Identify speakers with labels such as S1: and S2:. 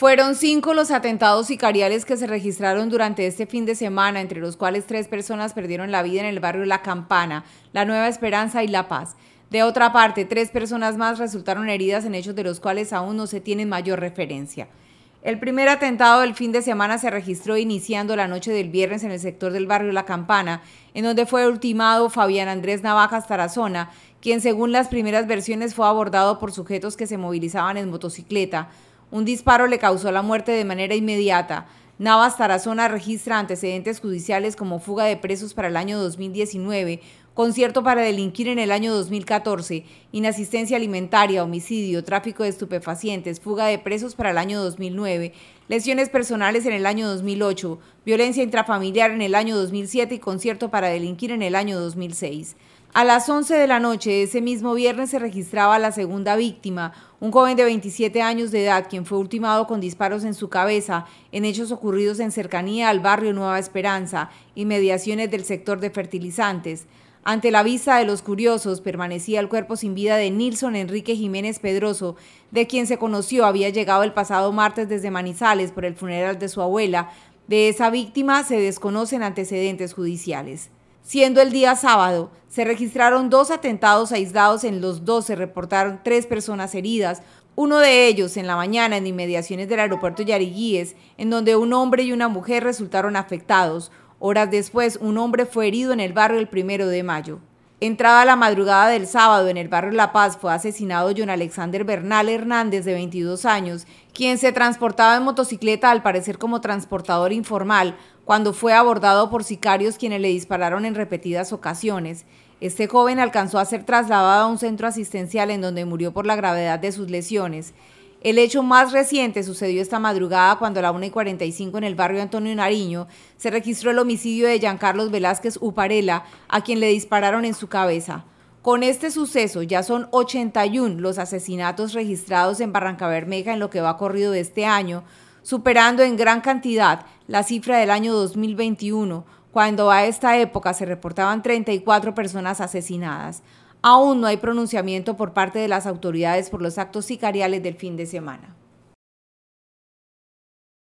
S1: Fueron cinco los atentados sicariales que se registraron durante este fin de semana, entre los cuales tres personas perdieron la vida en el barrio La Campana, La Nueva Esperanza y La Paz. De otra parte, tres personas más resultaron heridas en hechos de los cuales aún no se tiene mayor referencia. El primer atentado del fin de semana se registró iniciando la noche del viernes en el sector del barrio La Campana, en donde fue ultimado Fabián Andrés Navajas Tarazona, quien según las primeras versiones fue abordado por sujetos que se movilizaban en motocicleta un disparo le causó la muerte de manera inmediata. Navas Tarazona registra antecedentes judiciales como fuga de presos para el año 2019, concierto para delinquir en el año 2014, inasistencia alimentaria, homicidio, tráfico de estupefacientes, fuga de presos para el año 2009, lesiones personales en el año 2008, violencia intrafamiliar en el año 2007 y concierto para delinquir en el año 2006. A las 11 de la noche ese mismo viernes se registraba la segunda víctima, un joven de 27 años de edad, quien fue ultimado con disparos en su cabeza en hechos ocurridos en cercanía al barrio Nueva Esperanza y mediaciones del sector de fertilizantes. Ante la vista de los curiosos permanecía el cuerpo sin vida de Nilson Enrique Jiménez Pedroso, de quien se conoció había llegado el pasado martes desde Manizales por el funeral de su abuela. De esa víctima se desconocen antecedentes judiciales. Siendo el día sábado, se registraron dos atentados aislados, en los dos se reportaron tres personas heridas, uno de ellos en la mañana en inmediaciones del aeropuerto Yariguíes, en donde un hombre y una mujer resultaron afectados. Horas después, un hombre fue herido en el barrio el primero de mayo. Entrada la madrugada del sábado en el barrio La Paz fue asesinado John Alexander Bernal Hernández de 22 años, quien se transportaba en motocicleta al parecer como transportador informal cuando fue abordado por sicarios quienes le dispararon en repetidas ocasiones. Este joven alcanzó a ser trasladado a un centro asistencial en donde murió por la gravedad de sus lesiones. El hecho más reciente sucedió esta madrugada cuando a la 1 y 45 en el barrio Antonio Nariño se registró el homicidio de Carlos Velázquez Uparela, a quien le dispararon en su cabeza. Con este suceso ya son 81 los asesinatos registrados en Barranca Bermeja en lo que va corrido de este año, superando en gran cantidad la cifra del año 2021, cuando a esta época se reportaban 34 personas asesinadas. Aún no hay pronunciamiento por parte de las autoridades por los actos sicariales del fin de semana.